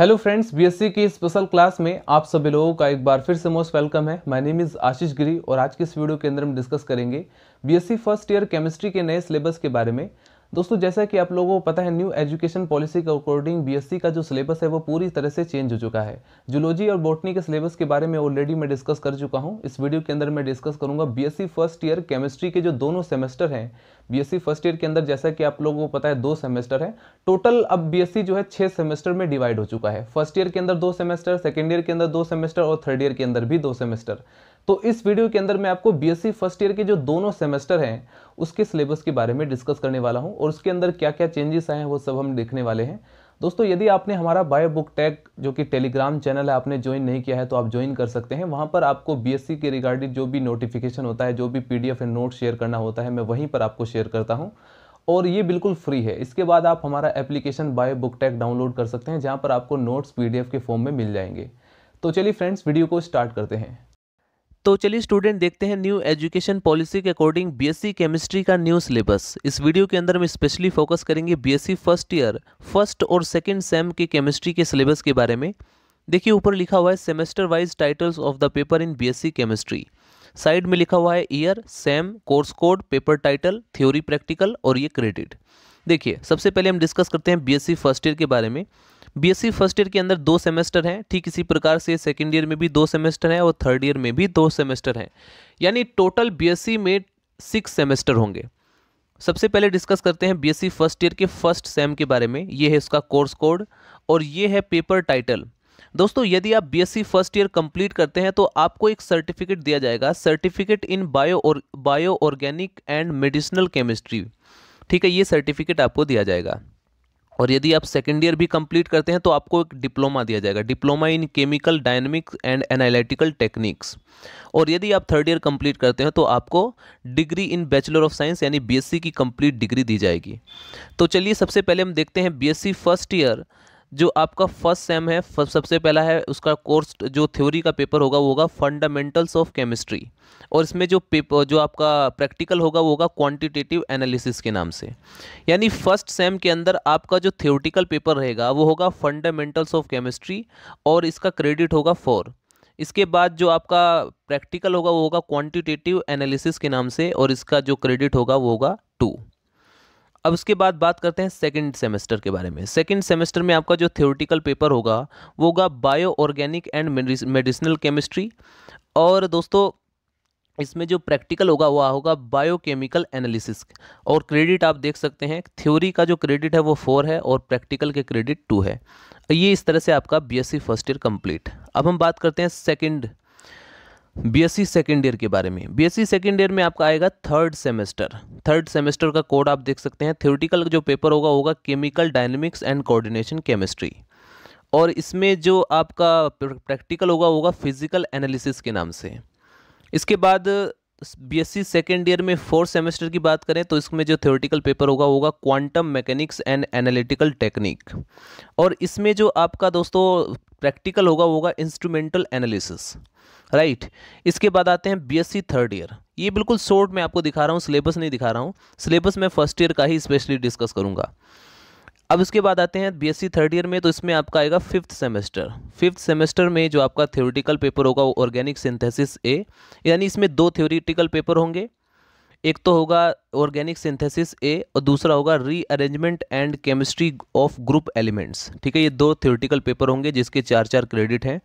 hello friends BSc की special class में आप सभी लोगों का एक बार फिर से मोस्ट वेलकम है my name is Ashish Giri और आज के इस वीडियो के अंदर हम डिस्कस करेंगे बीएससी फर्स्ट ईयर केमिस्ट्री के नए सिलेबस के बारे में दोस्तों जैसा कि आप लोगों को पता है न्यू एजुकेशन पॉलिसी के अकॉर्डिंग बीएससी का जो सिलेबस है वो पूरी तरह से चेंज हो चुका है जूलॉजी और बोटनी के सिलेबस के बारे में ऑलरेडी मैं डिस्कस कर चुका हूँ इस वीडियो के अंदर मैं डिस्कस करूँगा बीएससी फर्स्ट ईयर केमिस्ट्री के जो दोनों सेमेस्टर हैं बीएससी फर्स्ट ईयर के अंदर जैसा कि आप लोगों को पता है दो सेमेस्टर है टोटल अब बीएससी जो है छः सेमेस्टर में डिवाइड हो चुका है फर्स्ट ईयर के अंदर दो सेमेस्टर सेकेंड ईयर के अंदर दो सेमेस्टर और थर्ड ईयर के अंदर भी दो सेमेस्टर तो इस वीडियो के अंदर मैं आपको बीएससी फर्स्ट ईयर के जो दोनों सेमेस्टर हैं उसके सिलेबस के बारे में डिस्कस करने वाला हूं और उसके अंदर क्या क्या चेंजेस आए हैं वो सब हम देखने वाले हैं दोस्तों यदि आपने हमारा बायो बुक टैग जो कि टेलीग्राम चैनल है आपने ज्वाइन नहीं किया है तो आप ज्वाइन कर सकते हैं वहाँ पर आपको बीएससी के रिगार्डिंग जो भी नोटिफिकेशन होता है जो भी पीडीएफ डी नोट शेयर करना होता है मैं वहीं पर आपको शेयर करता हूँ और ये बिल्कुल फ्री है इसके बाद आप हमारा application bio book tag download कर सकते हैं जहाँ पर आपको नोट्स पी के फॉर्म में मिल जाएंगे तो चलिए फ्रेंड्स वीडियो को स्टार्ट करते हैं तो चलिए स्टूडेंट देखते हैं न्यू एजुकेशन पॉलिसी के अकॉर्डिंग बीएससी केमिस्ट्री का न्यू सिलेबस इस वीडियो के अंदर हम स्पेशली फोकस करेंगे बीएससी फर्स्ट ईयर फर्स्ट और सेकंड सेम के केमिस्ट्री के सिलेबस के बारे में देखिए ऊपर लिखा हुआ है semester wise titles of the paper in BSc chemistry side में लिखा हुआ है year sem course code paper title theory practical और ये क्रेडिट देखिए सबसे पहले हम डिस्कस करते हैं बी फर्स्ट ईयर के बारे में बीएससी फर्स्ट ईयर के अंदर दो सेमेस्टर हैं ठीक इसी प्रकार से सेकेंड ईयर में भी दो सेमेस्टर हैं और थर्ड ईयर में भी दो सेमेस्टर हैं यानी टोटल बीएससी e में सिक्स सेमेस्टर होंगे सबसे पहले डिस्कस करते हैं बीएससी फर्स्ट ईयर के फर्स्ट सेम के बारे में ये है इसका कोर्स कोड और ये है पेपर टाइटल दोस्तों यदि आप बीएससी फर्स्ट ईयर कंप्लीट करते हैं तो आपको एक सर्टिफिकेट दिया जाएगा सर्टिफिकेट इन बायो और bio organic and medicinal chemistry ठीक है ये सर्टिफिकेट आपको दिया जाएगा और यदि आप सेकेंड ईयर भी कंप्लीट करते हैं तो आपको एक डिप्लोमा दिया जाएगा diploma in chemical dynamics and analytical techniques और यदि आप थर्ड ईयर कंप्लीट करते हैं तो आपको degree in bachelor of science यानी बीएससी की कंप्लीट डिग्री दी जाएगी तो चलिए सबसे पहले हम देखते हैं बीएससी फर्स्ट ईयर जो आपका फर्स्ट सेम है सबसे पहला है उसका कोर्स जो थ्योरी का पेपर होगा वो होगा फंडामेंटल्स ऑफ केमिस्ट्री और इसमें जो पेपर जो आपका प्रैक्टिकल होगा वो होगा क्वांटिटेटिव एनालिसिस के नाम से यानी फर्स्ट सेम के अंदर आपका जो थ्योरेटिकल पेपर रहेगा वो होगा फंडामेंटल्स ऑफ केमिस्ट्री और इसका क्रेडिट होगा फोर इसके बाद जो आपका प्रैक्टिकल होगा वो होगा क्वांटिटेटिव एनालिसिस के नाम से और इसका जो क्रेडिट होगा वो होगा टू अब उसके बाद बात करते हैं सेकंड सेमेस्टर के बारे में सेकंड सेमेस्टर में आपका जो थ्योरेटिकल पेपर होगा वो होगा bio organic and medicinal chemistry और दोस्तों इसमें जो प्रैक्टिकल होगा वह होगा बायोकेमिकल एनालिसिस और क्रेडिट आप देख सकते हैं थ्योरी का जो क्रेडिट है वो फोर है और प्रैक्टिकल के क्रेडिट टू है ये इस तरह से आपका बीएससी फर्स्ट ईयर कंप्लीट अब हम बात करते हैं सेकंड बीएससी सेकेंड ईयर के बारे में बीएससी सेकेंड ईयर में आपका आएगा थर्ड सेमेस्टर थर्ड सेमेस्टर का कोड आप देख सकते हैं थ्योरिटिकल जो पेपर होगा होगा chemical dynamics and coordination chemistry और इसमें जो आपका प्रैक्टिकल होगा होगा फिजिकल एनालिसिस के नाम से इसके बाद बीएससी सेकेंड ईयर में फोर्थ सेमेस्टर की बात करें तो इसमें जो थ्योरेटिकल पेपर होगा होगा quantum mechanics and analytical technique और इसमें जो आपका दोस्तों प्रैक्टिकल होगा होगा इंस्ट्रूमेंटल एनालिसिस राइट इसके बाद आते हैं बीएससी थर्ड ईयर ये बिल्कुल शॉर्ट में आपको दिखा रहा हूँ सिलेबस नहीं दिखा रहा हूँ सिलेबस मैं फर्स्ट ईयर का ही स्पेशली डिस्कस करूँगा अब इसके बाद आते हैं बीएससी थर्ड ईयर में तो इसमें आपका आएगा फिफ्थ सेमेस्टर फिफ्थ सेमेस्टर में जो आपका थ्योरिटिकल पेपर होगा वो ऑर्गेनिक सिंथेसिस ए यानी इसमें दो थ्योरिटिकल पेपर होंगे एक तो होगा ऑर्गेनिक सिंथेसिस ए और दूसरा होगा rearrangement and chemistry of group elements ठीक है ये दो थ्योरेटिकल पेपर होंगे जिसके चार चार क्रेडिट हैं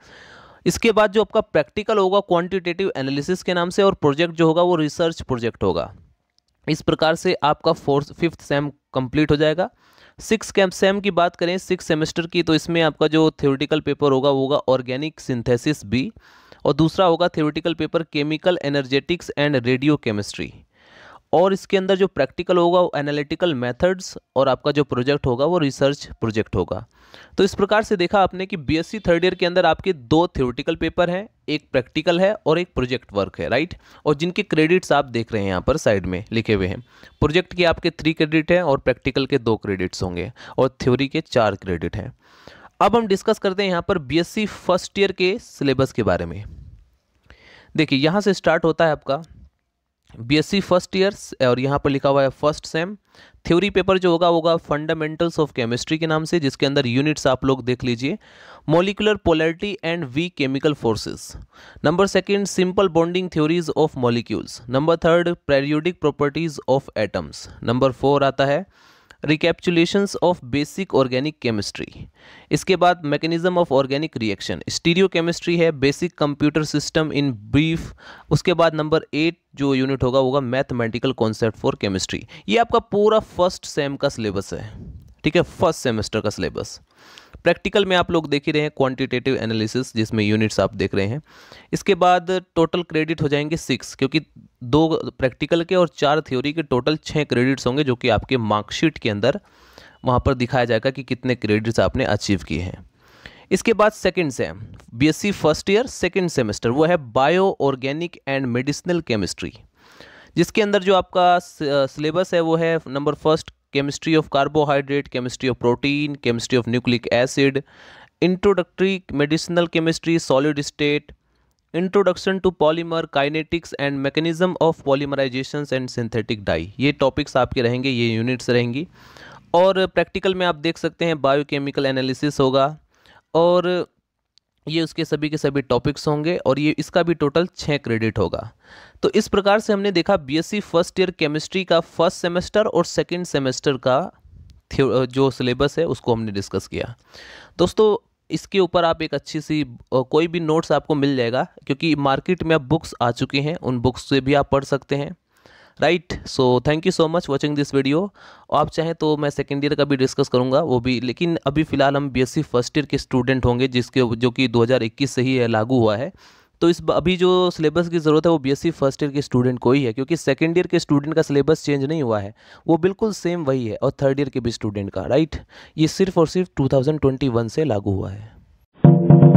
इसके बाद जो आपका प्रैक्टिकल होगा क्वांटिटेटिव एनालिसिस के नाम से और प्रोजेक्ट जो होगा वो रिसर्च प्रोजेक्ट होगा इस प्रकार से आपका फोर्थ फिफ्थ सेम कंप्लीट हो जाएगा सिक्स सेम की बात करें सिक्स सेमेस्टर की तो इसमें आपका जो थ्योरेटिकल पेपर होगा वो होगा ऑर्गेनिक सिंथेसिस बी और दूसरा होगा theoretical paper chemical energetics and radio chemistry और इसके अंदर जो प्रैक्टिकल होगा वो एनालिटिकल मेथड्स और आपका जो प्रोजेक्ट होगा वो रिसर्च प्रोजेक्ट होगा तो इस प्रकार से देखा आपने कि बीएससी थर्ड ईयर के अंदर आपके दो थ्योरेटिकल पेपर हैं एक प्रैक्टिकल है और एक प्रोजेक्ट वर्क है राइट और जिनके क्रेडिट्स आप देख रहे हैं यहाँ पर साइड में लिखे हुए हैं प्रोजेक्ट के आपके थ्री क्रेडिट हैं और प्रैक्टिकल के दो क्रेडिट्स होंगे और थ्योरी के चार क्रेडिट हैं अब हम डिस्कस करते हैं यहाँ पर सी फर्स्ट ईयर के सिलेबस के बारे में देखिए यहाँ से स्टार्ट होता है आपका बीएससी फर्स्ट ईयर्स और यहाँ पर लिखा हुआ है फर्स्ट सेम थ्योरी पेपर जो होगा होगा फंडामेंटल्स ऑफ केमिस्ट्री के नाम से जिसके अंदर यूनिट्स आप लोग देख लीजिए molecular polarity and weak chemical forces number second simple bonding theories of molecules number third periodic properties of atoms number four आता है recapitulations of basic organic chemistry इसके बाद mechanism of organic reaction stereo chemistry है basic computer system in brief उसके बाद number eight जो unit होगा होगा मैथमेटिकल कॉन्सेप्ट फॉर केमिस्ट्री ये आपका पूरा फर्स्ट सेम का सिलेबस है ठीक है फर्स्ट सेमेस्टर का सिलेबस प्रैक्टिकल में आप लोग देख ही रहे हैं क्वांटिटेटिव एनालिसिस जिसमें यूनिट्स आप देख रहे हैं इसके बाद टोटल क्रेडिट हो जाएंगे सिक्स क्योंकि दो प्रैक्टिकल के और चार थ्योरी के टोटल छः क्रेडिट्स होंगे जो कि आपके मार्कशीट के अंदर वहाँ पर दिखाया जाएगा कि कितने क्रेडिट्स आपने अचीव किए हैं इसके बाद second sem B first year second semester वो है bio organic and medicinal chemistry जिसके अंदर जो आपका सिलेबस है वो है number first chemistry of carbohydrate chemistry of protein chemistry of nucleic acid introductory medicinal chemistry solid state introduction to polymer kinetics and mechanism of polymerization and synthetic dye ये topics आपके रहेंगे ये यूनिट्स रहेंगी और practical में आप देख सकते हैं बायोकेमिकल एनालिसिस होगा और ये उसके सभी के सभी टॉपिक्स होंगे और ये इसका भी टोटल छः क्रेडिट होगा तो इस प्रकार से हमने देखा बीएससी फर्स्ट ईयर केमिस्ट्री का फर्स्ट सेमेस्टर और सेकंड सेमेस्टर का जो सिलेबस है उसको हमने डिस्कस किया दोस्तों इसके ऊपर आप एक अच्छी सी कोई भी नोट्स आपको मिल जाएगा क्योंकि मार्केट में अब बुक्स आ चुकी हैं उन बुक्स से भी आप पढ़ सकते हैं right so thank you so much watching this video आप चाहें तो मैं सेकेंड ईयर का भी डिस्कस करूँगा वो भी लेकिन अभी फ़िलहाल हम बी फर्स्ट ईयर के स्टूडेंट होंगे जिसके जो कि दो से ही लागू हुआ है तो इस अभी जो सिलेबस की ज़रूरत है वो बीएससी फर्स्ट ईयर के स्टूडेंट को ही है क्योंकि सेकेंड ईयर के स्टूडेंट का सिलेबस चेंज नहीं हुआ है वो बिल्कुल सेम वही है और थर्ड ईयर के भी स्टूडेंट का राइट ये सिर्फ और सिर्फ 2021 से लागू हुआ है